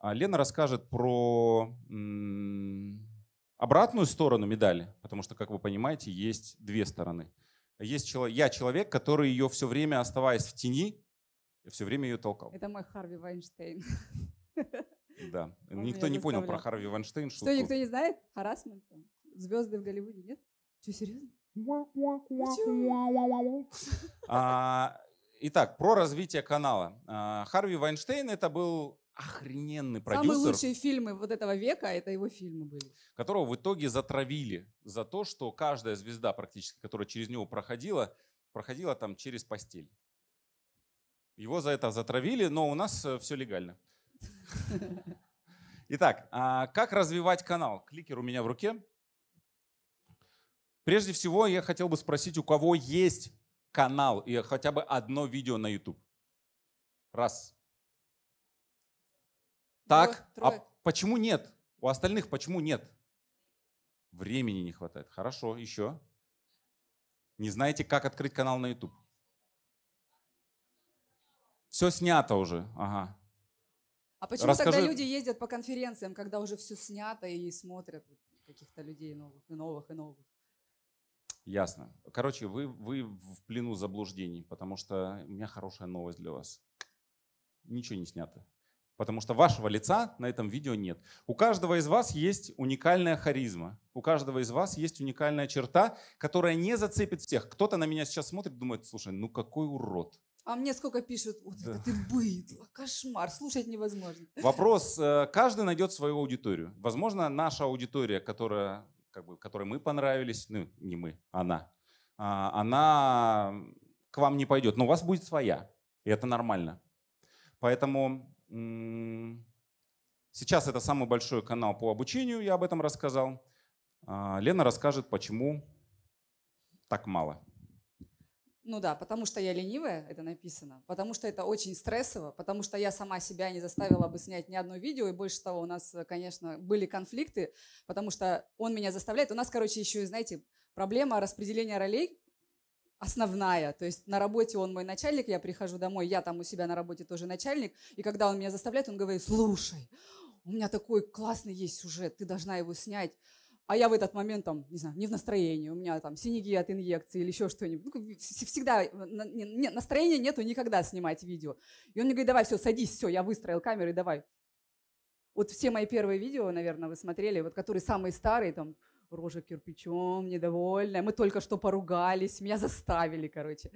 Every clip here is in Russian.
А Лена расскажет про обратную сторону медали, потому что, как вы понимаете, есть две стороны. Есть человек, я человек, который ее все время, оставаясь в тени, все время ее толкал. Это мой Харви Вайнштейн. Да. Он никто не понял про Харви Вайнштейн. Что, никто не знает? Харасмент? Звезды в Голливуде, нет? Что, серьезно? Итак, про развитие канала. Харви Вайнштейн это был охрененный продюсер. Самые лучшие фильмы вот этого века, это его фильмы были. Которого в итоге затравили за то, что каждая звезда практически, которая через него проходила, проходила там через постель. Его за это затравили, но у нас э, все легально. Итак, а, как развивать канал? Кликер у меня в руке. Прежде всего, я хотел бы спросить, у кого есть канал и хотя бы одно видео на YouTube? Раз. Так, трое, а почему нет? У остальных почему нет? Времени не хватает. Хорошо, еще. Не знаете, как открыть канал на YouTube? Все снято уже. Ага. А почему Расскажи... тогда люди ездят по конференциям, когда уже все снято и смотрят каких-то людей новых и новых и новых? Ясно. Короче, вы, вы в плену заблуждений, потому что у меня хорошая новость для вас. Ничего не снято потому что вашего лица на этом видео нет. У каждого из вас есть уникальная харизма, у каждого из вас есть уникальная черта, которая не зацепит всех. Кто-то на меня сейчас смотрит, думает, слушай, ну какой урод. А мне сколько пишут, вот да. это ты быдло, кошмар, слушать невозможно. Вопрос, э, каждый найдет свою аудиторию. Возможно, наша аудитория, которая, как бы, которой мы понравились, ну не мы, она, а, она к вам не пойдет, но у вас будет своя, и это нормально. Поэтому Сейчас это самый большой канал по обучению, я об этом рассказал. А, Лена расскажет, почему так мало. Ну да, потому что я ленивая, это написано, потому что это очень стрессово, потому что я сама себя не заставила бы снять ни одно видео, и больше того, у нас, конечно, были конфликты, потому что он меня заставляет. У нас, короче, еще, знаете, проблема распределения ролей основная. То есть на работе он мой начальник, я прихожу домой, я там у себя на работе тоже начальник. И когда он меня заставляет, он говорит, слушай, у меня такой классный есть сюжет, ты должна его снять. А я в этот момент там, не знаю, не в настроении, у меня там синяки от инъекции или еще что-нибудь. Ну, всегда, э, настроения нету никогда снимать видео. И он мне говорит, давай, все, садись, все, я выстроил камеру, давай. Вот все мои первые видео, наверное, вы смотрели, вот которые самые старые, там, рожа кирпичом, недовольная, мы только что поругались, меня заставили, короче.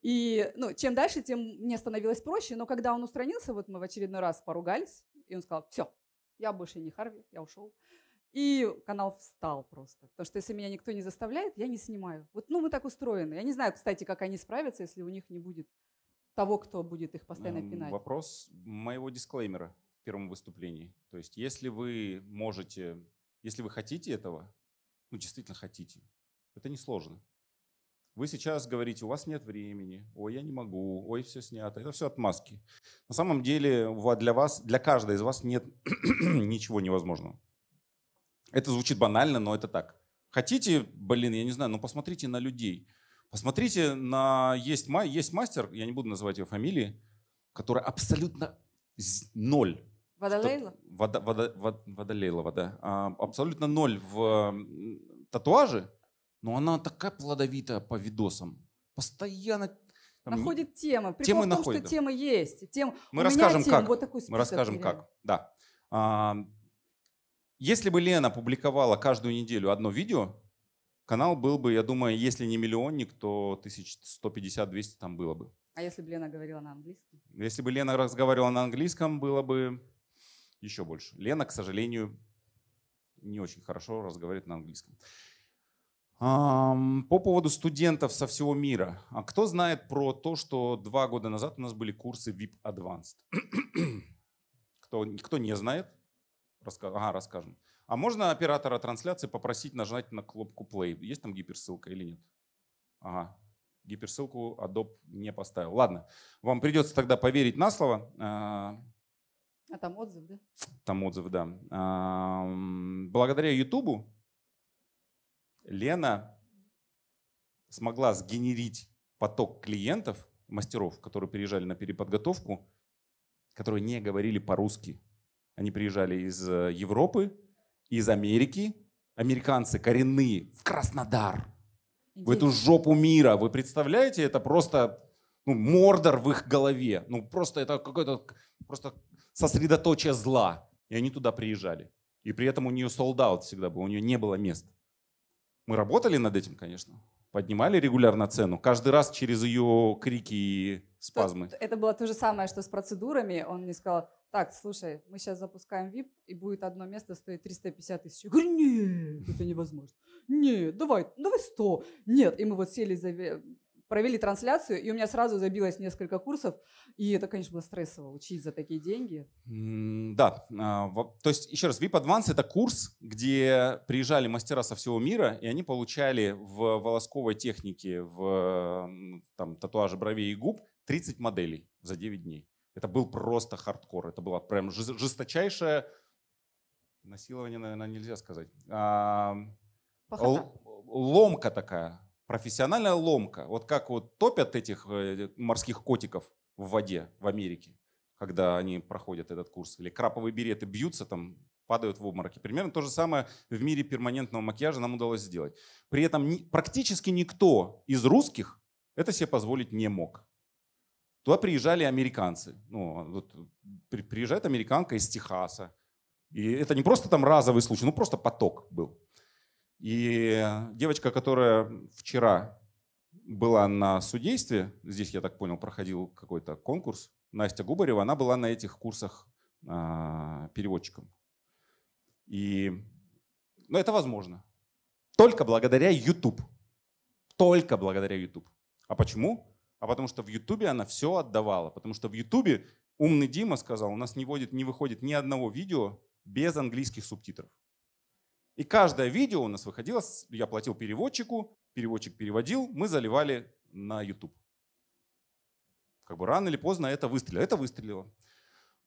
И ну, чем дальше, тем мне становилось проще, но когда он устранился, вот мы в очередной раз поругались, и он сказал, все, я больше не Харви, я ушел. И канал встал просто. Потому что если меня никто не заставляет, я не снимаю. Вот, ну, мы так устроены. Я не знаю, кстати, как они справятся, если у них не будет того, кто будет их постоянно эм, пинать. Вопрос моего дисклеймера в первом выступлении. То есть, если вы можете, если вы хотите этого, ну, действительно хотите. Это несложно. Вы сейчас говорите, у вас нет времени, ой, я не могу, ой, все снято. Это все отмазки. На самом деле для вас, для каждого из вас нет ничего невозможного. Это звучит банально, но это так. Хотите, блин, я не знаю, но ну, посмотрите на людей. Посмотрите на... Есть, есть мастер, я не буду называть его фамилии, который абсолютно ноль Водолейла? Водо, водо, водо, водолейлова, да. А, абсолютно ноль в татуаже, но она такая плодовитая по видосам. Постоянно там находит темы. Прикол темы в том, находит, что да. темы есть. Тем... Мы У расскажем, тем, как. Вот такой Мы расскажем, перед. как. Да. А, если бы Лена публиковала каждую неделю одно видео, канал был бы, я думаю, если не миллионник, то 1150-200 там было бы. А если бы Лена говорила на английском? Если бы Лена разговаривала на английском, было бы еще больше. Лена, к сожалению, не очень хорошо разговаривает на английском. По поводу студентов со всего мира. А кто знает про то, что два года назад у нас были курсы VIP Advanced? кто, кто не знает? Раска... Ага, расскажем. А можно оператора трансляции попросить нажать на кнопку play? Есть там гиперссылка или нет? Ага, гиперссылку Adobe не поставил. Ладно, вам придется тогда поверить на слово. А, а там отзыв, да? Там отзыв, да. Благодаря Ютубу Лена смогла сгенерить поток клиентов, мастеров, которые приезжали на переподготовку, которые не говорили по-русски. Они приезжали из э, Европы, из Америки. Американцы коренные в Краснодар, Интересно. в эту жопу мира. Вы представляете, это просто ну, Мордор в их голове. Ну, просто это какое-то просто сосредоточие зла. И они туда приезжали. И при этом у нее солдат всегда был, у нее не было мест. Мы работали над этим, конечно. Поднимали регулярно цену. Каждый раз через ее крики и спазмы. Это было то же самое, что с процедурами. Он мне сказал, так, слушай, мы сейчас запускаем VIP, и будет одно место стоить 350 тысяч. Я говорю, нет, это невозможно. Нет, давай, давай 100. Нет, и мы вот сели за провели трансляцию, и у меня сразу забилось несколько курсов, и это, конечно, было стрессово учить за такие деньги. Да, а, то есть, еще раз, VIP Advance — это курс, где приезжали мастера со всего мира, и они получали в волосковой технике, в там, татуаже бровей и губ 30 моделей за 9 дней. Это был просто хардкор, это было прям жесточайшее насилование, наверное, нельзя сказать. Похота. Ломка такая, профессиональная ломка. Вот как вот топят этих э, э, морских котиков в воде в Америке, когда они проходят этот курс. Или краповые береты бьются там, падают в обмороки. Примерно то же самое в мире перманентного макияжа нам удалось сделать. При этом практически никто из русских это себе позволить не мог. Туда приезжали американцы. Ну, вот, приезжает американка из Техаса. И это не просто там разовый случай, ну просто поток был. И девочка, которая вчера была на судействе, здесь, я так понял, проходил какой-то конкурс, Настя Губарева, она была на этих курсах а, переводчиком. И ну, это возможно. Только благодаря YouTube. Только благодаря YouTube. А почему? А потому что в YouTube она все отдавала. Потому что в YouTube умный Дима сказал, у нас не, водит, не выходит ни одного видео без английских субтитров. И каждое видео у нас выходило, я платил переводчику, переводчик переводил, мы заливали на YouTube. Как бы рано или поздно это выстрелило. Это выстрелило.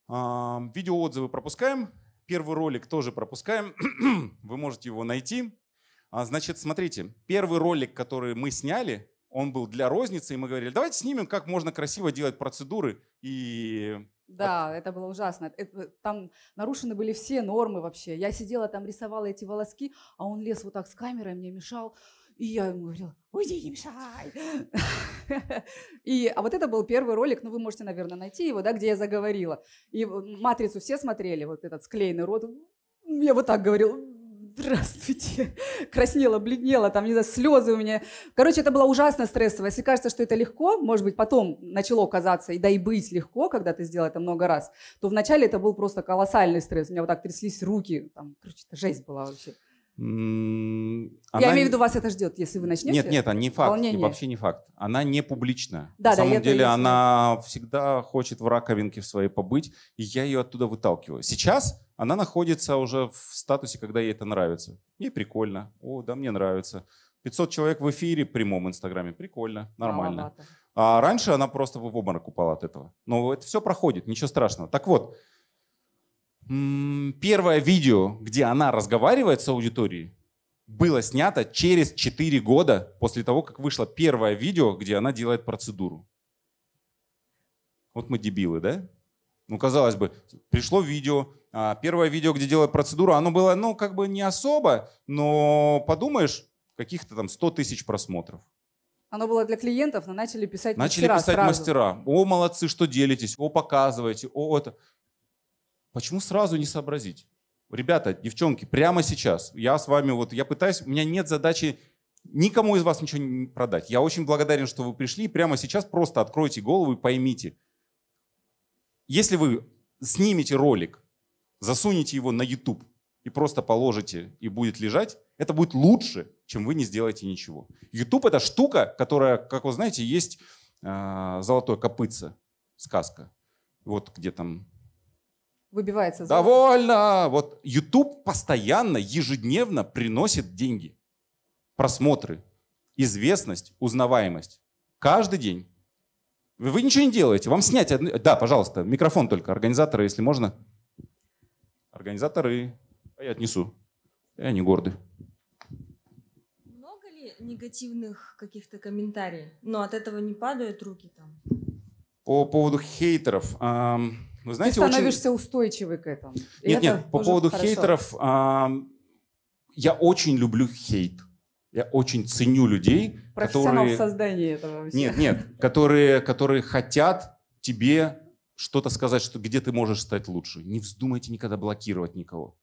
А, видеоотзывы пропускаем. Первый ролик тоже пропускаем. Вы можете его найти. А, значит, смотрите, первый ролик, который мы сняли, он был для розницы, и мы говорили, давайте снимем, как можно красиво делать процедуры и да, вот. это было ужасно. Это, там нарушены были все нормы вообще. Я сидела там, рисовала эти волоски, а он лез вот так с камерой, мне мешал. И я ему говорила, уйди, не мешай. и, а вот это был первый ролик, ну вы можете, наверное, найти его, да, где я заговорила. И «Матрицу» все смотрели, вот этот склеенный рот. Я вот так говорила, здравствуйте, краснела, бледнела, там, не знаю, слезы у меня. Короче, это было ужасно стрессово. Если кажется, что это легко, может быть, потом начало казаться, и да и быть легко, когда ты сделал это много раз, то вначале это был просто колоссальный стресс. У меня вот так тряслись руки, там, короче, это жесть была вообще. Она... Я имею в виду, вас это ждет, если вы начнете. Нет, нет, не факт, не, вообще не факт. Она не публичная. Да, На да, самом деле она всегда хочет в раковинке в своей побыть, и я ее оттуда выталкиваю. Сейчас она находится уже в статусе, когда ей это нравится. Ей прикольно. О, да, мне нравится. 500 человек в эфире прямом Инстаграме. Прикольно, нормально. А раньше она просто в обморок упала от этого. Но это все проходит, ничего страшного. Так вот, первое видео, где она разговаривает с аудиторией, было снято через 4 года после того, как вышло первое видео, где она делает процедуру. Вот мы дебилы, да? Ну, казалось бы, пришло видео, а, первое видео, где делают процедуру, оно было, ну, как бы не особо, но подумаешь, каких-то там 100 тысяч просмотров. Оно было для клиентов, но начали писать начали мастера Начали писать сразу. мастера. О, молодцы, что делитесь, о, показываете, о, это. Почему сразу не сообразить? Ребята, девчонки, прямо сейчас я с вами, вот я пытаюсь, у меня нет задачи никому из вас ничего не продать. Я очень благодарен, что вы пришли, прямо сейчас просто откройте голову и поймите. Если вы снимете ролик, засунете его на YouTube и просто положите, и будет лежать, это будет лучше, чем вы не сделаете ничего. YouTube — это штука, которая, как вы знаете, есть э, золотое копытце, сказка. Вот где там... Выбивается. Золото. Довольно! Вот YouTube постоянно, ежедневно приносит деньги. Просмотры, известность, узнаваемость. Каждый день. Вы ничего не делаете, вам снять... Да, пожалуйста, микрофон только, организаторы, если можно организаторы, а я отнесу. И они горды. Много ли негативных каких-то комментариев? Но от этого не падают руки там? По поводу хейтеров. Вы знаете, Ты становишься очень... устойчивый к этому. И нет, это нет, по поводу хорошо. хейтеров. Я очень люблю хейт. Я очень ценю людей, Профессионал которые... в создании этого. Вообще. Нет, нет, которые, которые хотят тебе что-то сказать, что где ты можешь стать лучше. Не вздумайте никогда блокировать никого.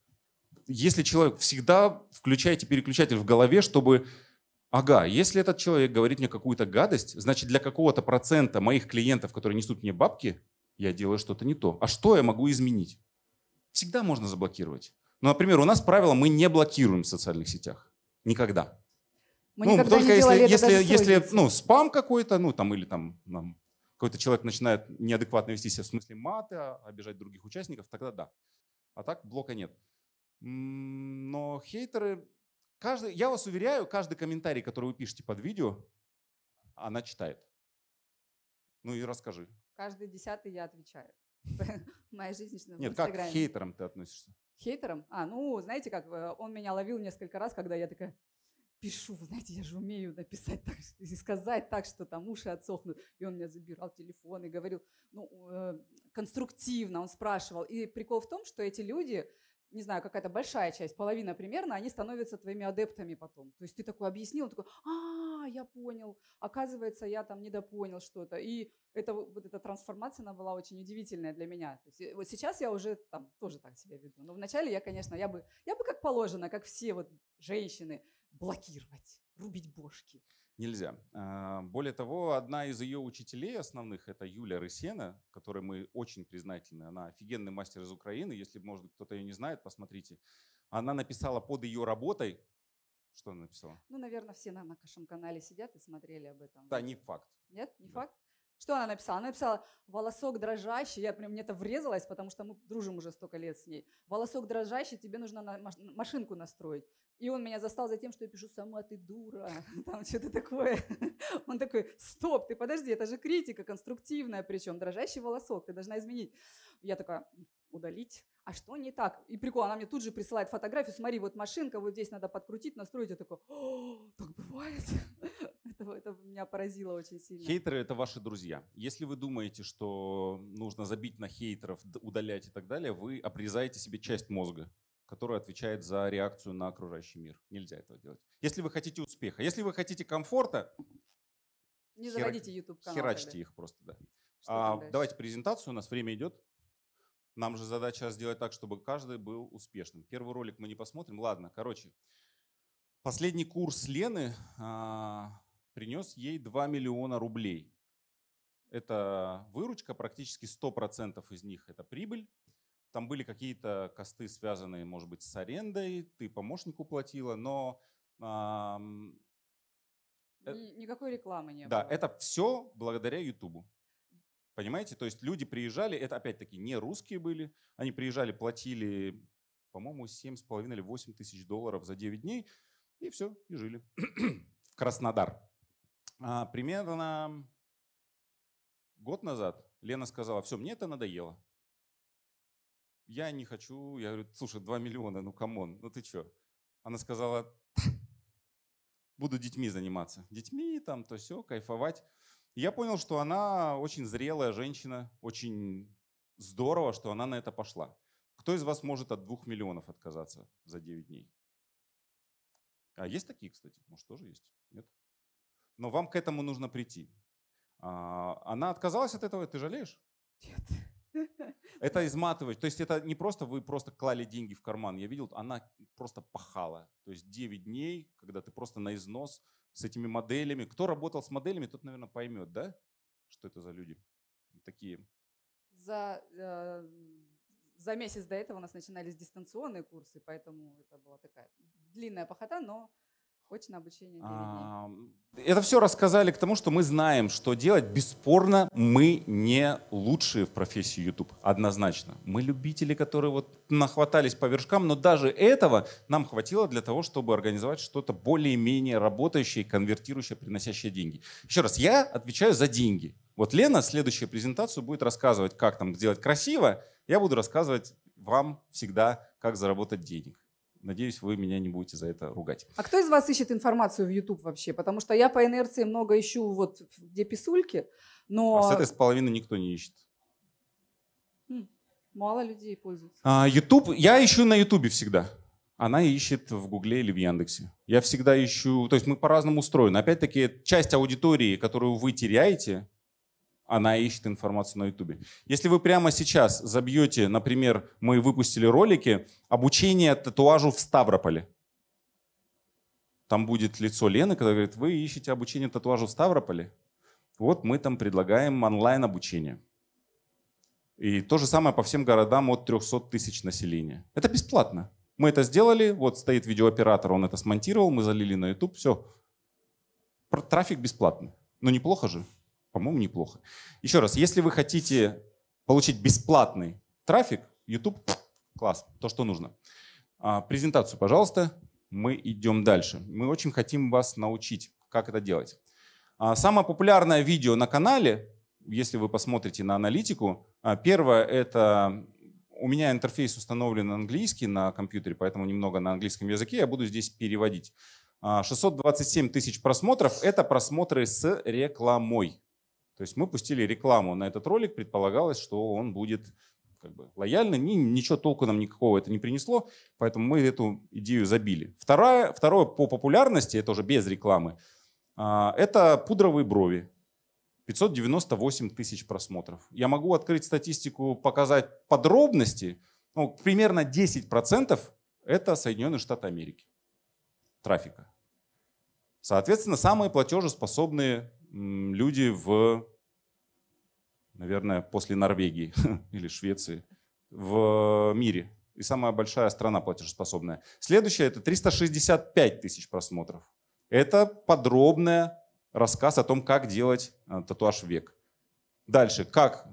Если человек всегда включайте переключатель в голове, чтобы Ага, если этот человек говорит мне какую-то гадость, значит для какого-то процента моих клиентов, которые несут мне бабки, я делаю что-то не то. А что я могу изменить? Всегда можно заблокировать. Ну, например, у нас правило, мы не блокируем в социальных сетях. Никогда. Мы ну, никогда только не если, это если, если ну, спам какой-то, ну, там, или там, там какой-то человек начинает неадекватно вести себя в смысле маты, обижать других участников, тогда да. А так блока нет. Но хейтеры... Каждый, я вас уверяю, каждый комментарий, который вы пишете под видео, она читает. Ну и расскажи. Каждый десятый я отвечаю. Моя жизнь в Нет, как к хейтерам ты относишься? Хейтерам? А, ну, знаете как, э, он меня ловил несколько раз, когда я такая, пишу, вы знаете, я же умею написать так, и сказать так, что там уши отсохнут. И он меня забирал телефон и говорил, ну, э, конструктивно он спрашивал. И прикол в том, что эти люди, не знаю, какая-то большая часть, половина примерно, они становятся твоими адептами потом. То есть ты такой объяснил, он такой, а, я понял, оказывается, я там недопонял что-то. И это, вот эта трансформация, она была очень удивительная для меня. То есть, э, вот сейчас я уже там тоже так себя веду. Но вначале я, конечно, я бы, я бы как положено, как все вот женщины, блокировать, рубить бошки. Нельзя. А, более того, одна из ее учителей основных – это Юлия Рысена, которой мы очень признательны. Она офигенный мастер из Украины. Если, может, кто-то ее не знает, посмотрите. Она написала под ее работой что она написала? Ну, наверное, все на нашем канале сидят и смотрели об этом. Да, не факт. Нет, не да. факт. Что она написала? Она написала «волосок дрожащий». Я прям мне это врезалась, потому что мы дружим уже столько лет с ней. «Волосок дрожащий, тебе нужно на машинку настроить». И он меня застал за тем, что я пишу «сама ты дура», там что-то такое. Он такой «стоп, ты подожди, это же критика конструктивная причем, дрожащий волосок, ты должна изменить». Я такая «удалить» а что не так? И прикол, она мне тут же присылает фотографию, смотри, вот машинка, вот здесь надо подкрутить, настроить. Я такой, так бывает. это, это меня поразило очень сильно. Хейтеры — это ваши друзья. Если вы думаете, что нужно забить на хейтеров, удалять и так далее, вы обрезаете себе часть мозга которая отвечает за реакцию на окружающий мир. Нельзя этого делать. Если вы хотите успеха, если вы хотите комфорта, не заводите YouTube канал. Херачьте их просто, да. а, давайте презентацию, у нас время идет. Нам же задача сделать так, чтобы каждый был успешным. Первый ролик мы не посмотрим. Ладно, короче. Последний курс Лены а, принес ей 2 миллиона рублей. Это выручка, практически 100% из них это прибыль. Там были какие-то косты, связанные, может быть, с арендой, ты помощнику платила, но... А, э Никакой рекламы не было. Да, это все благодаря Ютубу. Понимаете? То есть люди приезжали, это опять-таки не русские были, они приезжали, платили, по-моему, 7,5 или 8 тысяч долларов за 9 дней, и все, и жили. в Краснодар. А, примерно год назад Лена сказала, все, мне это надоело. Я не хочу. Я говорю, слушай, 2 миллиона, ну камон, ну ты что? Она сказала, буду детьми заниматься. Детьми там, то все, кайфовать я понял, что она очень зрелая женщина, очень здорово, что она на это пошла. Кто из вас может от двух миллионов отказаться за 9 дней? А есть такие, кстати? Может, тоже есть? Нет? Но вам к этому нужно прийти. А, она отказалась от этого, ты жалеешь? Нет. Это изматывать. То есть это не просто вы просто клали деньги в карман. Я видел, она просто пахала. То есть 9 дней, когда ты просто на износ с этими моделями. Кто работал с моделями, тот, наверное, поймет, да, что это за люди такие. За, э, за месяц до этого у нас начинались дистанционные курсы, поэтому это была такая длинная похота, но хоть на обучение. А, это все рассказали к тому, что мы знаем, что делать. Бесспорно, мы не лучшие в профессии YouTube, однозначно. Мы любители, которые вот нахватались по вершкам, но даже этого нам хватило для того, чтобы организовать что-то более-менее работающее, конвертирующее, приносящее деньги. Еще раз, я отвечаю за деньги. Вот Лена следующую презентацию будет рассказывать, как там сделать красиво. Я буду рассказывать вам всегда, как заработать денег. Надеюсь, вы меня не будете за это ругать. А кто из вас ищет информацию в YouTube вообще? Потому что я по инерции много ищу вот где писульки, но... А с этой с половины никто не ищет. Хм, мало людей пользуются. А, YouTube, я ищу на YouTube всегда. Она ищет в Гугле или в Яндексе. Я всегда ищу, то есть мы по-разному устроены. Опять-таки, часть аудитории, которую вы теряете, она ищет информацию на YouTube. Если вы прямо сейчас забьете, например, мы выпустили ролики «Обучение татуажу в Ставрополе». Там будет лицо Лены, которая говорит, вы ищете обучение татуажу в Ставрополе? Вот мы там предлагаем онлайн-обучение. И то же самое по всем городам от 300 тысяч населения. Это бесплатно. Мы это сделали, вот стоит видеооператор, он это смонтировал, мы залили на YouTube, все. Трафик бесплатный. Ну неплохо же по-моему, неплохо. Еще раз, если вы хотите получить бесплатный трафик, YouTube класс, то, что нужно. А, презентацию, пожалуйста, мы идем дальше. Мы очень хотим вас научить, как это делать. А, самое популярное видео на канале, если вы посмотрите на аналитику, а, первое это у меня интерфейс установлен на английский на компьютере, поэтому немного на английском языке я буду здесь переводить. 627 тысяч просмотров – это просмотры с рекламой. То есть мы пустили рекламу на этот ролик, предполагалось, что он будет как бы лояльно, ничего толку нам никакого это не принесло, поэтому мы эту идею забили. Второе, второе по популярности, это уже без рекламы, а, это пудровые брови. 598 тысяч просмотров. Я могу открыть статистику, показать подробности. Ну, примерно 10% это Соединенные Штаты Америки трафика. Соответственно, самые платежеспособные люди в, наверное, после Норвегии или Швеции в мире. И самая большая страна платежеспособная. Следующее это 365 тысяч просмотров. Это подробный рассказ о том, как делать э, татуаж век. Дальше, как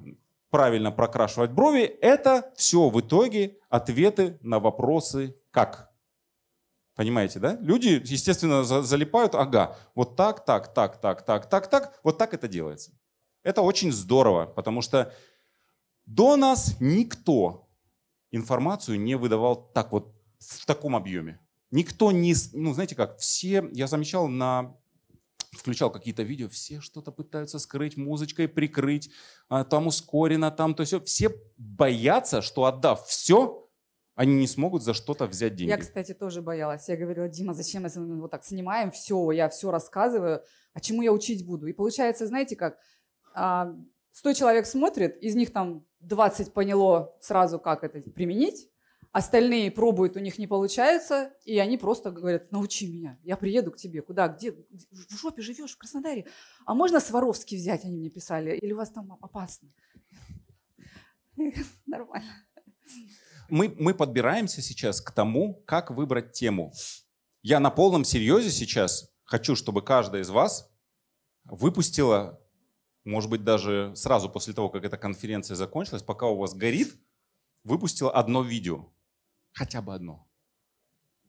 правильно прокрашивать брови, это все в итоге ответы на вопросы «как». Понимаете, да? Люди, естественно, залипают, ага, вот так, так, так, так, так, так, так, вот так это делается. Это очень здорово, потому что до нас никто информацию не выдавал так вот в таком объеме. Никто не, ну знаете как, все, я замечал на включал какие-то видео, все что-то пытаются скрыть, музычкой прикрыть, а, там ускорено, там то есть Все боятся, что отдав все, они не смогут за что-то взять деньги. Я, кстати, тоже боялась. Я говорила, Дима, зачем мы вот так снимаем все, я все рассказываю, а чему я учить буду? И получается, знаете как, 100 а, человек смотрит, из них там 20 поняло сразу, как это применить, остальные пробуют, у них не получается, и они просто говорят, научи меня, я приеду к тебе, куда, где, в жопе живешь, в Краснодаре, а можно Сваровский взять, они мне писали, или у вас там опасно? Нормально. Мы, мы подбираемся сейчас к тому, как выбрать тему. Я на полном серьезе сейчас хочу, чтобы каждая из вас выпустила, может быть, даже сразу после того, как эта конференция закончилась, пока у вас горит, выпустила одно видео. Хотя бы одно.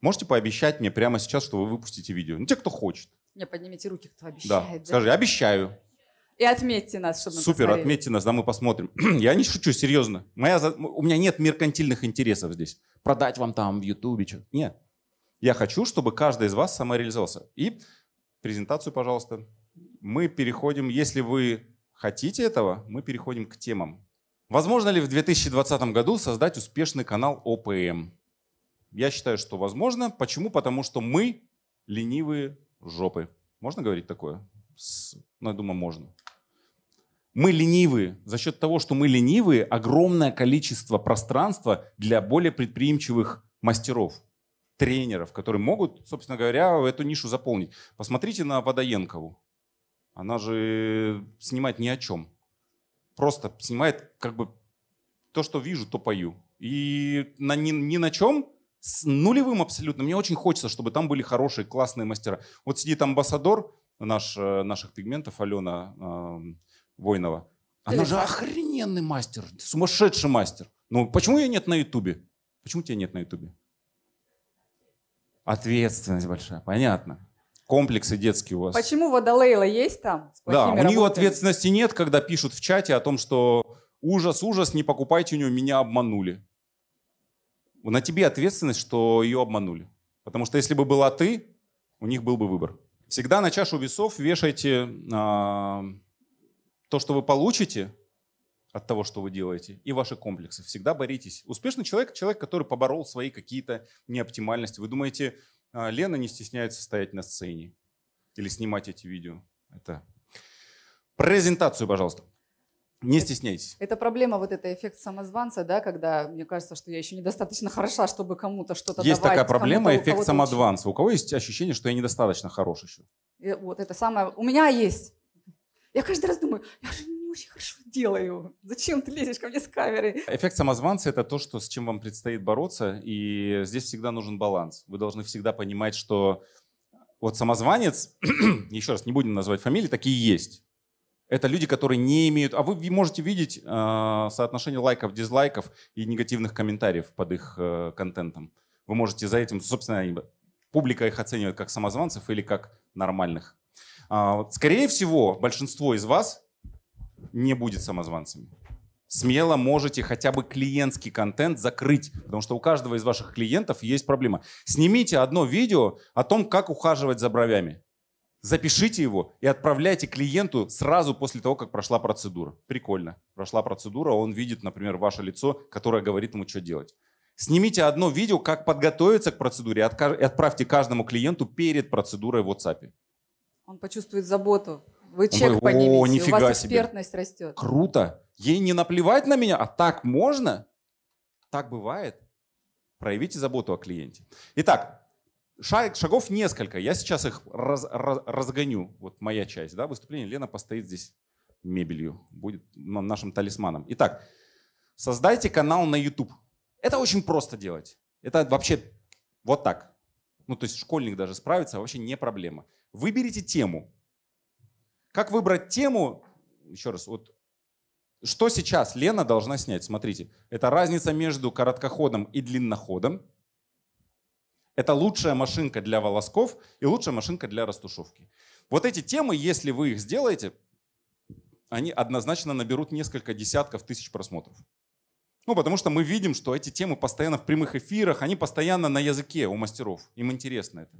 Можете пообещать мне прямо сейчас, что вы выпустите видео? Ну, те, кто хочет. Не, поднимите руки, кто обещает. Да. да. Скажи, обещаю. И отметьте нас, чтобы мы Супер, посмотрели. отметьте нас, да, мы посмотрим. Я не шучу, серьезно. Моя, у меня нет меркантильных интересов здесь. Продать вам там в Ютубе что-то. Нет. Я хочу, чтобы каждый из вас самореализовался. И презентацию, пожалуйста. Мы переходим, если вы хотите этого, мы переходим к темам. Возможно ли в 2020 году создать успешный канал ОПМ? Эм? Я считаю, что возможно. Почему? Потому что мы ленивые жопы. Можно говорить такое? Ну, я думаю, можно мы ленивые. За счет того, что мы ленивые, огромное количество пространства для более предприимчивых мастеров, тренеров, которые могут, собственно говоря, эту нишу заполнить. Посмотрите на Водоенкову. Она же снимает ни о чем. Просто снимает как бы то, что вижу, то пою. И на, ни, ни на чем с нулевым абсолютно. Мне очень хочется, чтобы там были хорошие, классные мастера. Вот сидит амбассадор наш, э, наших пигментов, Алена, Войнова. Она же охрененный мастер, сумасшедший мастер. Ну, почему ее нет на Ютубе? Почему тебя нет на Ютубе? Ответственность большая, понятно. Комплексы детские у вас. Почему Водолейла есть там? да, у нее работами? ответственности нет, когда пишут в чате о том, что ужас, ужас, не покупайте у нее, меня обманули. На тебе ответственность, что ее обманули. Потому что если бы была ты, у них был бы выбор. Всегда на чашу весов вешайте э, то, что вы получите от того, что вы делаете, и ваши комплексы. Всегда боритесь. Успешный человек – человек, который поборол свои какие-то неоптимальности. Вы думаете, а, Лена не стесняется стоять на сцене или снимать эти видео? Это презентацию, пожалуйста. Не стесняйтесь. Это проблема вот это эффект самозванца, да, когда мне кажется, что я еще недостаточно хороша, чтобы кому-то что-то есть давать. Есть такая проблема, эффект самозванца. Учить. У кого есть ощущение, что я недостаточно хорош еще? И, э, вот это самое. У меня есть. Я каждый раз думаю, я же не очень хорошо делаю. Зачем ты лезешь ко мне с камерой? Эффект самозванца — это то, что, с чем вам предстоит бороться. И здесь всегда нужен баланс. Вы должны всегда понимать, что вот самозванец, еще раз, не будем называть фамилии, такие есть. Это люди, которые не имеют... А вы можете видеть э, соотношение лайков, дизлайков и негативных комментариев под их э, контентом. Вы можете за этим, собственно, публика их оценивает как самозванцев или как нормальных а, скорее всего, большинство из вас не будет самозванцами. Смело можете хотя бы клиентский контент закрыть, потому что у каждого из ваших клиентов есть проблема. Снимите одно видео о том, как ухаживать за бровями. Запишите его и отправляйте клиенту сразу после того, как прошла процедура. Прикольно. Прошла процедура, он видит, например, ваше лицо, которое говорит ему, что делать. Снимите одно видео, как подготовиться к процедуре, и отправьте каждому клиенту перед процедурой в WhatsApp. Он почувствует заботу. Вы чек Ой, поднимете, о, нифига у вас экспертность себе. растет. Круто. Ей не наплевать на меня, а так можно? Так бывает. Проявите заботу о клиенте. Итак, шаг, шагов несколько. Я сейчас их раз, раз, разгоню. Вот моя часть да, выступления. Лена постоит здесь мебелью, будет нашим талисманом. Итак, создайте канал на YouTube. Это очень просто делать. Это вообще вот так. Ну, то есть школьник даже справится, а вообще не проблема. Выберите тему. Как выбрать тему? Еще раз, вот что сейчас Лена должна снять? Смотрите, это разница между короткоходом и длинноходом. Это лучшая машинка для волосков и лучшая машинка для растушевки. Вот эти темы, если вы их сделаете, они однозначно наберут несколько десятков тысяч просмотров. Ну, потому что мы видим, что эти темы постоянно в прямых эфирах, они постоянно на языке у мастеров. Им интересно это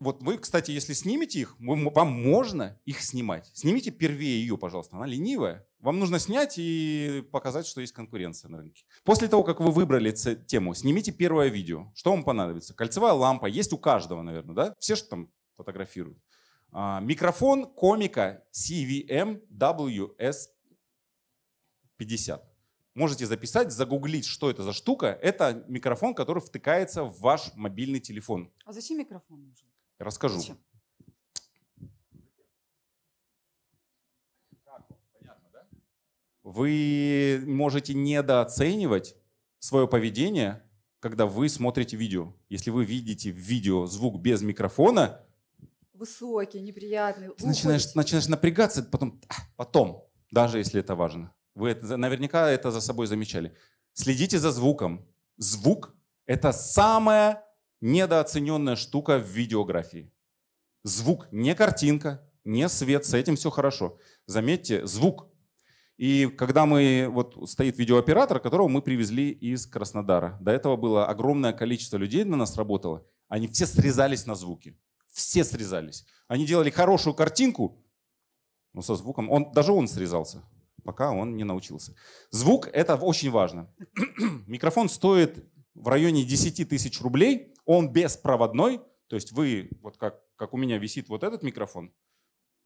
вот вы, кстати, если снимете их, вам можно их снимать. Снимите первее ее, пожалуйста, она ленивая. Вам нужно снять и показать, что есть конкуренция на рынке. После того, как вы выбрали тему, снимите первое видео. Что вам понадобится? Кольцевая лампа есть у каждого, наверное, да? Все же там фотографируют. А, микрофон комика CVM WS50. Можете записать, загуглить, что это за штука. Это микрофон, который втыкается в ваш мобильный телефон. А зачем микрофон нужен? Расскажу. Вы можете недооценивать свое поведение, когда вы смотрите видео. Если вы видите в видео звук без микрофона, высокий, неприятный. Ты начинаешь, начинаешь напрягаться, потом, «А, потом, даже если это важно. Вы это, наверняка это за собой замечали. Следите за звуком. Звук — это самое недооцененная штука в видеографии. Звук, не картинка, не свет, с этим все хорошо. Заметьте, звук. И когда мы, вот стоит видеооператор, которого мы привезли из Краснодара. До этого было огромное количество людей на нас работало. Они все срезались на звуки. Все срезались. Они делали хорошую картинку, но со звуком. Он, даже он срезался, пока он не научился. Звук — это очень важно. Микрофон стоит в районе 10 тысяч рублей, он беспроводной, то есть вы, вот как, как у меня висит вот этот микрофон,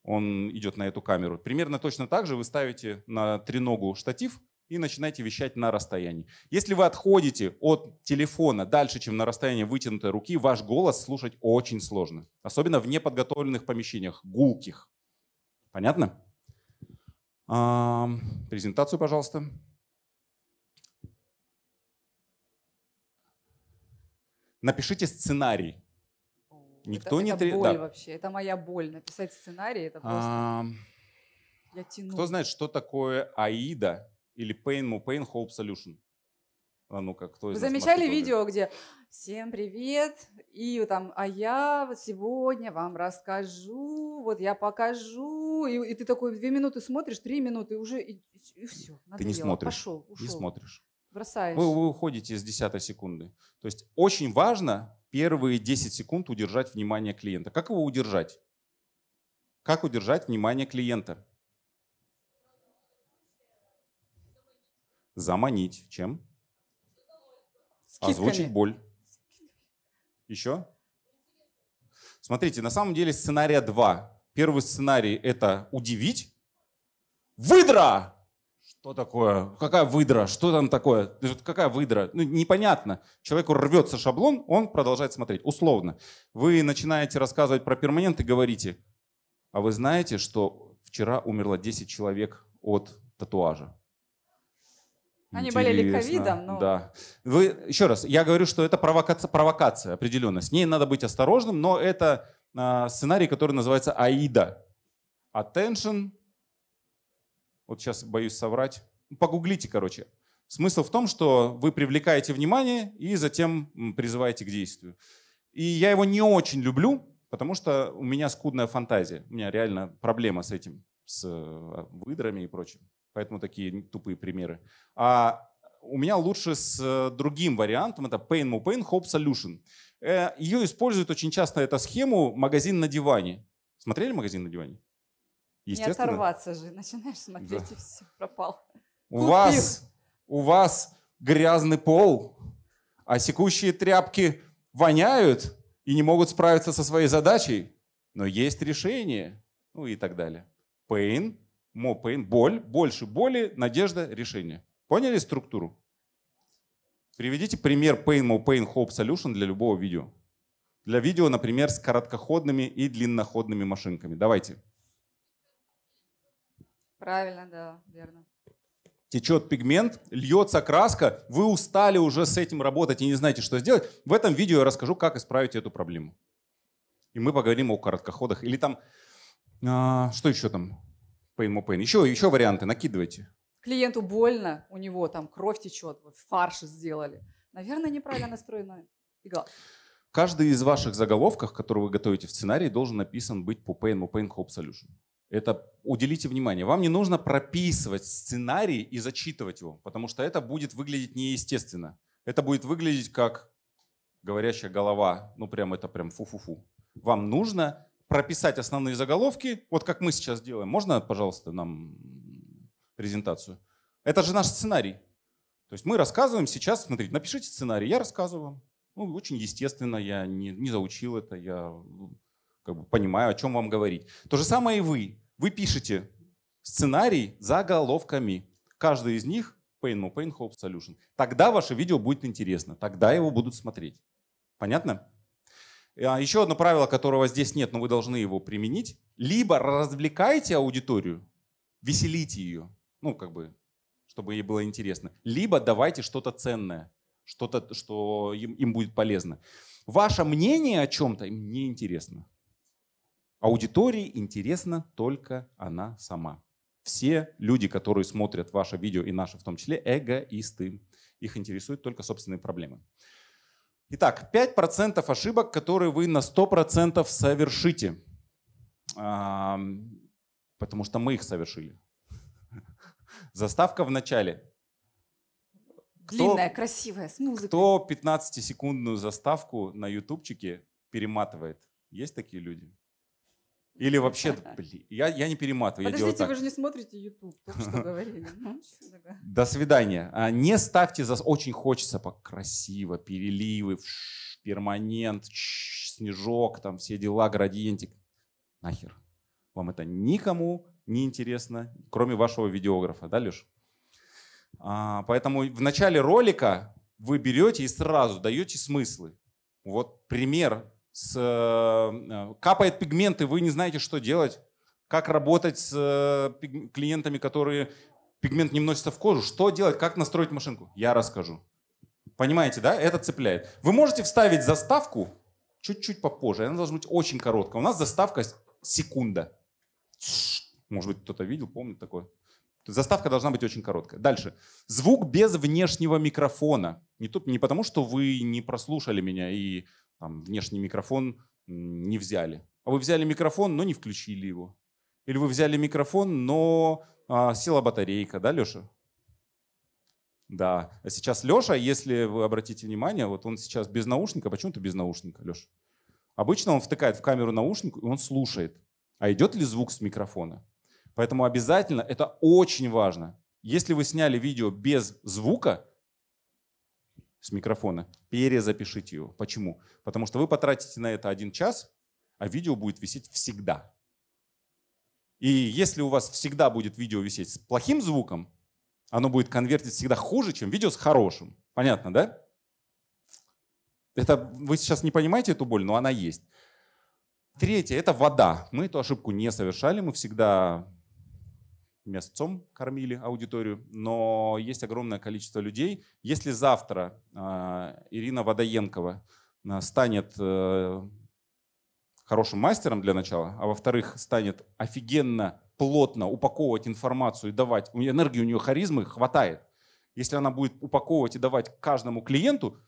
он идет на эту камеру. Примерно точно так же вы ставите на треногу штатив и начинаете вещать на расстоянии. Если вы отходите от телефона дальше, чем на расстояние вытянутой руки, ваш голос слушать очень сложно. Особенно в неподготовленных помещениях, гулких. Понятно? А, презентацию, пожалуйста. напишите сценарий. Никто это, не это боль да. вообще. Это моя боль. Написать сценарий это просто. А... Я тяну. Кто знает, что такое АИДа или Pain Mu Pain Hope Solution? А ну как? кто Вы замечали видео, где «Всем привет!» и там «А я вот сегодня вам расскажу, вот я покажу». И, и ты такой две минуты смотришь, три минуты, уже и, и, и все. Надоело. Ты не смотришь. Пошел, ушел. Не смотришь. Бросаешь. Вы, вы уходите с 10 секунды. То есть очень важно первые 10 секунд удержать внимание клиента. Как его удержать? Как удержать внимание клиента? Заманить. Чем? Скидками. Озвучить боль. Еще? Смотрите, на самом деле сценария два. Первый сценарий — это удивить. Выдра! Что такое? Какая выдра? Что там такое? Какая выдра? Ну, непонятно. Человеку рвется шаблон, он продолжает смотреть. Условно. Вы начинаете рассказывать про перманент и говорите, а вы знаете, что вчера умерло 10 человек от татуажа? Они Интересно. болели ковидом, но... Да. Вы, еще раз, я говорю, что это провокация, провокация определенно. С ней надо быть осторожным, но это э, сценарий, который называется АИДа. Attention, вот сейчас боюсь соврать, погуглите, короче. Смысл в том, что вы привлекаете внимание и затем призываете к действию. И я его не очень люблю, потому что у меня скудная фантазия. У меня реально проблема с этим, с э, выдрами и прочим. Поэтому такие тупые примеры. А у меня лучше с э, другим вариантом, это Pain Mo Pain Hope Solution. Э, Ее используют очень часто, эта схему «магазин на диване». Смотрели «Магазин на диване»? Естественно. Не оторваться же, начинаешь смотреть, да. и все, пропал. У вас, у вас грязный пол, а секущие тряпки воняют и не могут справиться со своей задачей, но есть решение, ну и так далее. Pain, more pain, боль, больше боли, надежда, решение. Поняли структуру? Приведите пример pain, more pain, hope solution для любого видео. Для видео, например, с короткоходными и длинноходными машинками. Давайте. Правильно, да, верно. Течет пигмент, льется краска, вы устали уже с этим работать и не знаете, что сделать. В этом видео я расскажу, как исправить эту проблему. И мы поговорим о короткоходах. Или там, а, что еще там? Pain more pain. Еще, еще варианты, накидывайте. Клиенту больно, у него там кровь течет, фарш сделали. Наверное, неправильно настроена игла. Каждый из ваших заголовков, которые вы готовите в сценарии, должен написан быть по Pain More Pain Hope Solution. Это уделите внимание. Вам не нужно прописывать сценарий и зачитывать его, потому что это будет выглядеть неестественно. Это будет выглядеть как говорящая голова. Ну, прям это прям фу-фу-фу. Вам нужно прописать основные заголовки, вот как мы сейчас делаем. Можно, пожалуйста, нам презентацию? Это же наш сценарий. То есть мы рассказываем сейчас, смотрите, напишите сценарий, я рассказываю вам. Ну, очень естественно, я не, не заучил это, я ну, как бы понимаю, о чем вам говорить. То же самое и вы. Вы пишете сценарий заголовками. Каждый из них Pain No Pain Hope Solution. Тогда ваше видео будет интересно, тогда его будут смотреть. Понятно? А еще одно правило, которого здесь нет, но вы должны его применить. Либо развлекайте аудиторию, веселите ее, ну, как бы, чтобы ей было интересно. Либо давайте что-то ценное, что-то, что им, им будет полезно. Ваше мнение о чем-то им не интересно. Аудитории интересна только она сама. Все люди, которые смотрят ваше видео и наше в том числе, эгоисты. Их интересуют только собственные проблемы. Итак, 5% ошибок, которые вы на 100% совершите. Потому что мы их совершили. Заставка в начале. Кто, красивая, с музыкой. Кто 15-секундную заставку на ютубчике перематывает? Есть такие люди? Или вообще, блин, я, я не перематываю, Подождите, я делаю вы же не смотрите YouTube, только что говорили. Ну, До свидания. А, не ставьте за... Очень хочется красиво, переливы, перманент, снежок, там все дела, градиентик. Нахер. Вам это никому не интересно, кроме вашего видеографа, да, Леш? А, поэтому в начале ролика вы берете и сразу даете смыслы. Вот пример с, э, э, капает пигменты, вы не знаете, что делать, как работать с э, клиентами, которые пигмент не вносится в кожу, что делать, как настроить машинку, я расскажу. Понимаете, да? Это цепляет. Вы можете вставить заставку чуть-чуть попозже, она должна быть очень короткая. У нас заставка секунда. Может быть, кто-то видел, помнит такое. Заставка должна быть очень короткая. Дальше. Звук без внешнего микрофона. Не, тут, не потому, что вы не прослушали меня и там, внешний микрофон не взяли. А вы взяли микрофон, но не включили его. Или вы взяли микрофон, но а, села батарейка, да, Леша? Да. А сейчас Леша, если вы обратите внимание, вот он сейчас без наушника. Почему ты без наушника, Леша? Обычно он втыкает в камеру наушник, и он слушает. А идет ли звук с микрофона? Поэтому обязательно, это очень важно. Если вы сняли видео без звука, с микрофона, перезапишите его. Почему? Потому что вы потратите на это один час, а видео будет висеть всегда. И если у вас всегда будет видео висеть с плохим звуком, оно будет конвертить всегда хуже, чем видео с хорошим. Понятно, да? Это вы сейчас не понимаете эту боль, но она есть. Третье – это вода. Мы эту ошибку не совершали, мы всегда мясцом кормили аудиторию, но есть огромное количество людей. Если завтра а, Ирина Водоенкова а, станет э, хорошим мастером для начала, а во-вторых, станет офигенно плотно упаковывать информацию и давать. У нее энергии, у нее харизмы хватает. Если она будет упаковывать и давать каждому клиенту,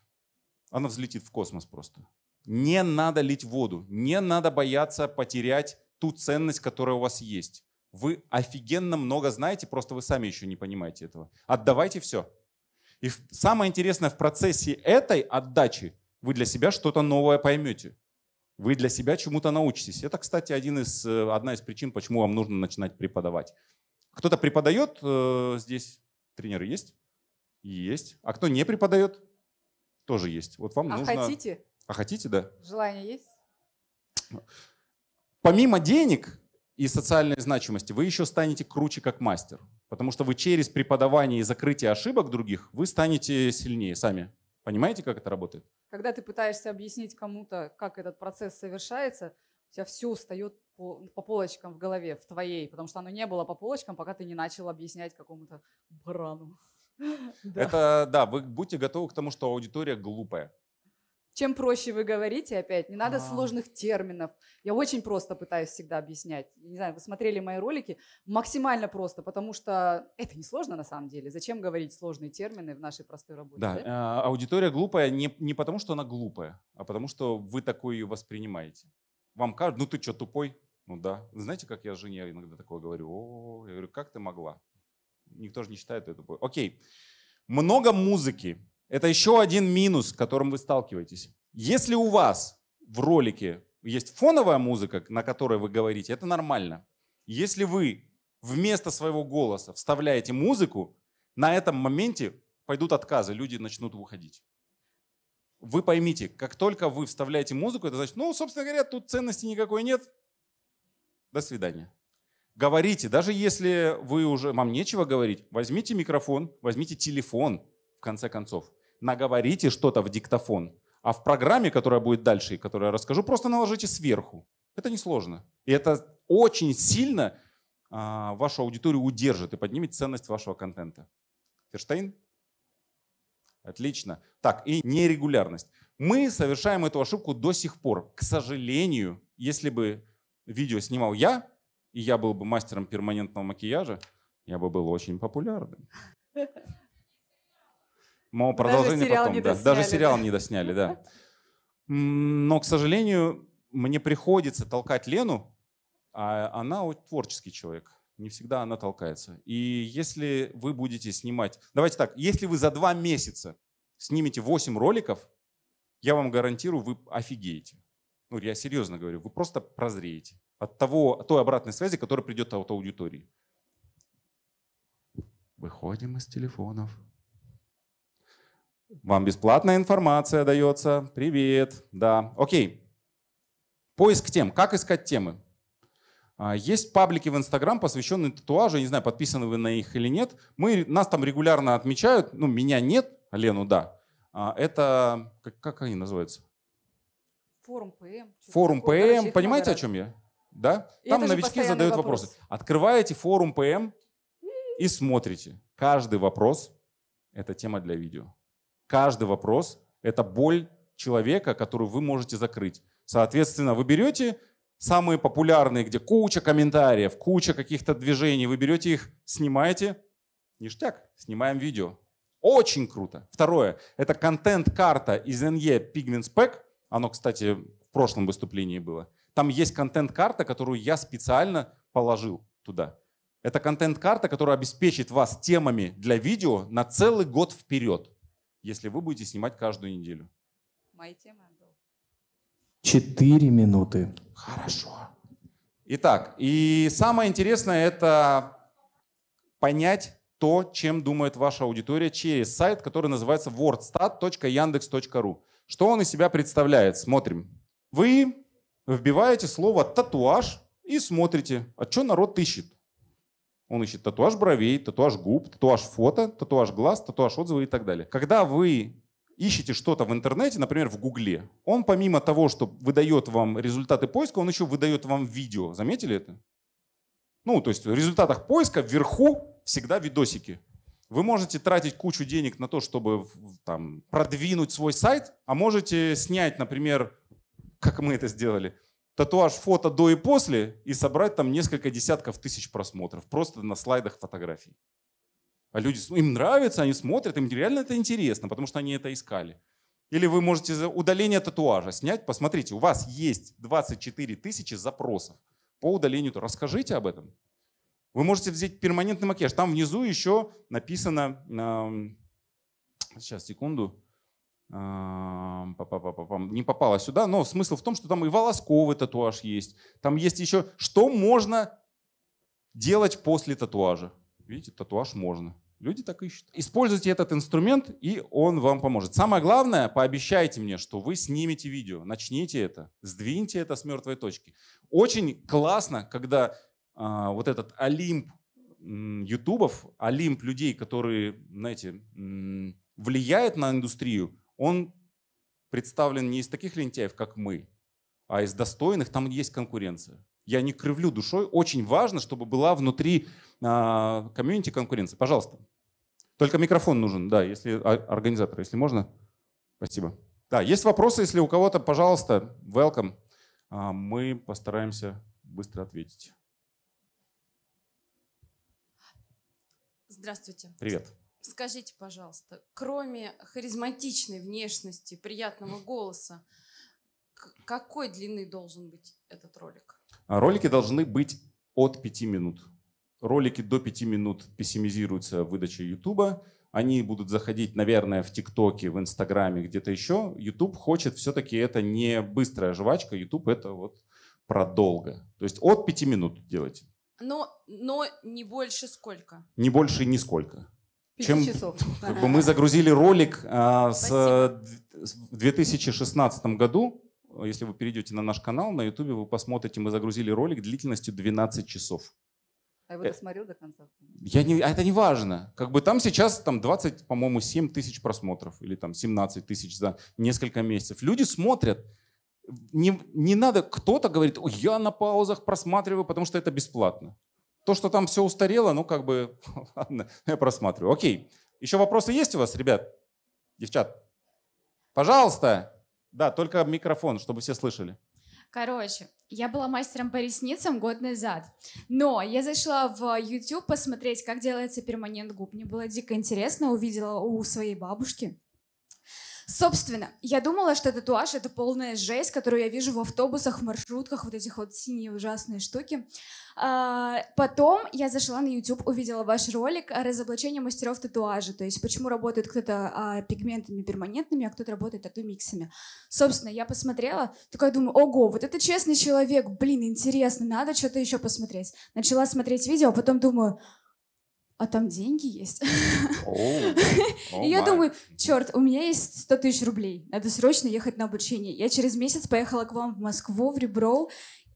она взлетит в космос просто. Не надо лить воду, не надо бояться потерять ту ценность, которая у вас есть. Вы офигенно много знаете, просто вы сами еще не понимаете этого. Отдавайте все. И самое интересное, в процессе этой отдачи вы для себя что-то новое поймете. Вы для себя чему-то научитесь. Это, кстати, один из, э, одна из причин, почему вам нужно начинать преподавать. Кто-то преподает э, здесь? Тренеры есть? Есть. А кто не преподает? Тоже есть. Вот вам а нужно... хотите? А хотите, да. Желание есть? Помимо денег, и социальной значимости, вы еще станете круче как мастер. Потому что вы через преподавание и закрытие ошибок других, вы станете сильнее сами. Понимаете, как это работает? Когда ты пытаешься объяснить кому-то, как этот процесс совершается, у тебя все устает по, по полочкам в голове, в твоей, потому что оно не было по полочкам, пока ты не начал объяснять какому-то барану. Это, да, вы будьте готовы к тому, что аудитория глупая чем проще вы говорите, опять, не надо А-а-а. сложных терминов. Я очень просто пытаюсь всегда объяснять. Не знаю, вы смотрели мои ролики, максимально просто, потому что это не сложно на самом деле. Зачем говорить сложные термины в нашей простой работе? Да, да? А, аудитория глупая не, не потому, что она глупая, а потому, что вы такое ее воспринимаете. Вам кажется, ну ты что, тупой? Ну да. Знаете, как я жене иногда такое говорю? О, я говорю, как ты могла? Никто же не считает это тупой. Окей. Много музыки это еще один минус, с которым вы сталкиваетесь. Если у вас в ролике есть фоновая музыка, на которой вы говорите, это нормально. Если вы вместо своего голоса вставляете музыку, на этом моменте пойдут отказы, люди начнут выходить. Вы поймите, как только вы вставляете музыку, это значит, ну, собственно говоря, тут ценности никакой нет. До свидания. Говорите, даже если вы уже, вам нечего говорить, возьмите микрофон, возьмите телефон, в конце концов наговорите что-то в диктофон, а в программе, которая будет дальше и которую я расскажу, просто наложите сверху. Это несложно. И это очень сильно а, вашу аудиторию удержит и поднимет ценность вашего контента. Ферштейн? Отлично. Так, и нерегулярность. Мы совершаем эту ошибку до сих пор. К сожалению, если бы видео снимал я, и я был бы мастером перманентного макияжа, я бы был очень популярным. Но продолжение Даже потом. Не да. Досняли, Даже сериал да. не досняли, да. Но, к сожалению, мне приходится толкать Лену, а она творческий человек. Не всегда она толкается. И если вы будете снимать... Давайте так, если вы за два месяца снимете 8 роликов, я вам гарантирую, вы офигеете. Ну, я серьезно говорю, вы просто прозреете от того, от той обратной связи, которая придет от аудитории. Выходим из телефонов. Вам бесплатная информация дается. Привет. Да. Окей. Поиск тем. Как искать темы? А, есть паблики в Инстаграм, посвященные татуажу. Я не знаю, подписаны вы на них или нет. Мы, нас там регулярно отмечают. Ну, меня нет, Лену да. А, это, как, как они называются? Форум ПМ. Форум ПМ. Понимаете, о чем я? Да? И там новички задают вопрос. вопросы. Открываете форум ПМ и смотрите. Каждый вопрос – это тема для видео. Каждый вопрос – это боль человека, которую вы можете закрыть. Соответственно, вы берете самые популярные, где куча комментариев, куча каких-то движений, вы берете их, снимаете, ништяк, снимаем видео. Очень круто. Второе, это контент-карта из NE Pigment Spec, оно, кстати, в прошлом выступлении было. Там есть контент-карта, которую я специально положил туда. Это контент-карта, которая обеспечит вас темами для видео на целый год вперед если вы будете снимать каждую неделю? Моя тема – Четыре минуты. Хорошо. Итак, и самое интересное – это понять то, чем думает ваша аудитория через сайт, который называется wordstat.yandex.ru. Что он из себя представляет? Смотрим. Вы вбиваете слово «татуаж» и смотрите, а что народ ищет. Он ищет татуаж бровей, татуаж губ, татуаж фото, татуаж глаз, татуаж отзывы и так далее. Когда вы ищете что-то в интернете, например, в Гугле, он помимо того, что выдает вам результаты поиска, он еще выдает вам видео. Заметили это? Ну, то есть в результатах поиска вверху всегда видосики. Вы можете тратить кучу денег на то, чтобы там, продвинуть свой сайт, а можете снять, например, как мы это сделали – татуаж фото до и после и собрать там несколько десятков тысяч просмотров просто на слайдах фотографий. А люди, им нравится, они смотрят, им реально это интересно, потому что они это искали. Или вы можете за удаление татуажа снять. Посмотрите, у вас есть 24 тысячи запросов по удалению. то Расскажите об этом. Вы можете взять перманентный макияж. Там внизу еще написано... Сейчас, секунду не попала сюда, но смысл в том, что там и волосковый татуаж есть, там есть еще, что можно делать после татуажа. Видите, татуаж можно. Люди так ищут. Используйте этот инструмент, и он вам поможет. Самое главное, пообещайте мне, что вы снимете видео, начните это, сдвиньте это с мертвой точки. Очень классно, когда а, вот этот олимп ютубов, олимп людей, которые, знаете, влияют на индустрию, он представлен не из таких лентяев, как мы, а из достойных, там есть конкуренция. Я не кривлю душой, очень важно, чтобы была внутри а, комьюнити конкуренция. Пожалуйста. Только микрофон нужен, да, если а, организатор, если можно. Спасибо. Да, есть вопросы, если у кого-то, пожалуйста, welcome. А, мы постараемся быстро ответить. Здравствуйте. Привет. Скажите, пожалуйста, кроме харизматичной внешности, приятного голоса, какой длины должен быть этот ролик? А, ролики должны быть от 5 минут. Ролики до 5 минут пессимизируются выдача YouTube. Они будут заходить, наверное, в ТикТоке, в Инстаграме, где-то еще. YouTube хочет все-таки это не быстрая жвачка. YouTube это вот продолго. То есть от 5 минут делайте. Но, но не больше сколько? Не больше нисколько. Чем, часов. Как бы мы загрузили ролик а, с, э, в 2016 году. Если вы перейдете на наш канал, на YouTube вы посмотрите, мы загрузили ролик длительностью 12 часов. А его досмотрел э, до конца? Я не, а это не важно. Как бы там сейчас там 20, по-моему, 7 тысяч просмотров или там 17 тысяч за несколько месяцев. Люди смотрят. Не, не надо, кто-то говорит, я на паузах просматриваю, потому что это бесплатно. То, что там все устарело, ну как бы, ладно, я просматриваю. Окей. Еще вопросы есть у вас, ребят? Девчат? Пожалуйста. Да, только микрофон, чтобы все слышали. Короче, я была мастером по ресницам год назад, но я зашла в YouTube посмотреть, как делается перманент губ. Мне было дико интересно, увидела у своей бабушки. Собственно, я думала, что татуаж — это полная жесть, которую я вижу в автобусах, в маршрутках, вот этих вот синие ужасные штуки. А, потом я зашла на YouTube, увидела ваш ролик о разоблачении мастеров татуажа, то есть почему работает кто-то а, пигментами перманентными, а кто-то работает тату-миксами. Собственно, я посмотрела, такая думаю, ого, вот это честный человек, блин, интересно, надо что-то еще посмотреть. Начала смотреть видео, а потом думаю, а там деньги есть. И я думаю, черт, у меня есть 100 тысяч рублей, надо срочно ехать на обучение. Я через месяц поехала к вам в Москву, в Ребро,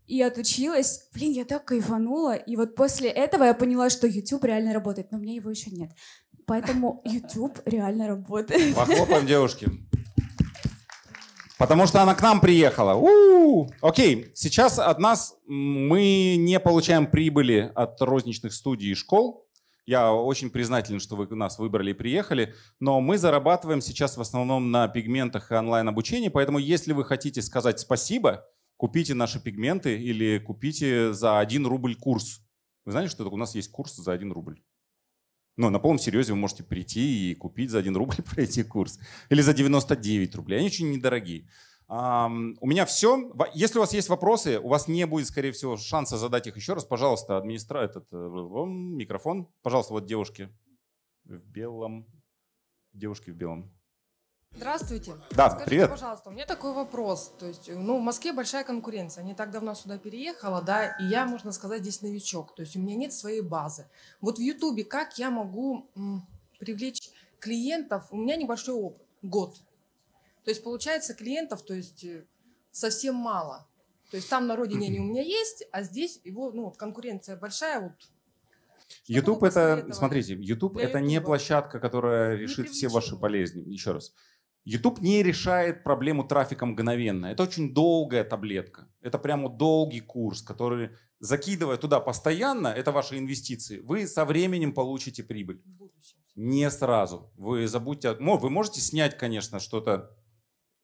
и отучилась. Блин, я так кайфанула. И вот после этого я поняла, что YouTube реально работает, но у меня его еще нет. Поэтому YouTube реально работает. Похлопаем девушке, Потому что она к нам приехала. У-у-у. Окей, сейчас от нас мы не получаем прибыли от розничных студий и школ. Я очень признателен, что вы нас выбрали и приехали, но мы зарабатываем сейчас в основном на пигментах и онлайн-обучении, поэтому если вы хотите сказать спасибо, купите наши пигменты или купите за 1 рубль курс. Вы знаете, что у нас есть курс за 1 рубль? Ну, на полном серьезе вы можете прийти и купить за 1 рубль пройти курс. Или за 99 рублей. Они очень недорогие. У меня все. Если у вас есть вопросы, у вас не будет, скорее всего, шанса задать их еще раз. Пожалуйста, администра, этот э, микрофон. Пожалуйста, вот девушки в белом. Девушки в белом. Здравствуйте. Да, Скажите, привет. пожалуйста, у меня такой вопрос. То есть, э, ну, в Москве большая конкуренция. Не так давно сюда переехала, да, и я, можно сказать, здесь новичок. То есть у меня нет своей базы. Вот в Ютубе как я могу м, привлечь клиентов? У меня небольшой опыт, год. То есть получается клиентов, то есть э, совсем мало. То есть там на родине они у меня есть, а здесь его, ну, конкуренция большая, вот что YouTube это, смотрите, YouTube это YouTube. не площадка, которая решит все ваши болезни. Еще раз. YouTube не решает проблему трафика мгновенно. Это очень долгая таблетка. Это прямо долгий курс, который, закидывая туда постоянно, это ваши инвестиции, вы со временем получите прибыль. Не сразу. Вы забудьте. Вы можете снять, конечно, что-то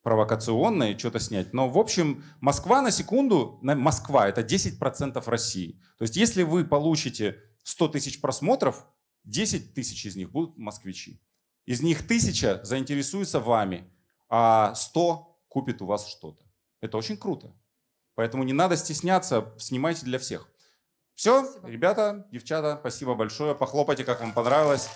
провокационное что-то снять. Но, в общем, Москва на секунду, Москва — это 10% России. То есть если вы получите 100 тысяч просмотров, 10 тысяч из них будут москвичи. Из них тысяча заинтересуются вами, а 100 купит у вас что-то. Это очень круто. Поэтому не надо стесняться, снимайте для всех. Все, спасибо. ребята, девчата, спасибо большое. Похлопайте, как вам понравилось.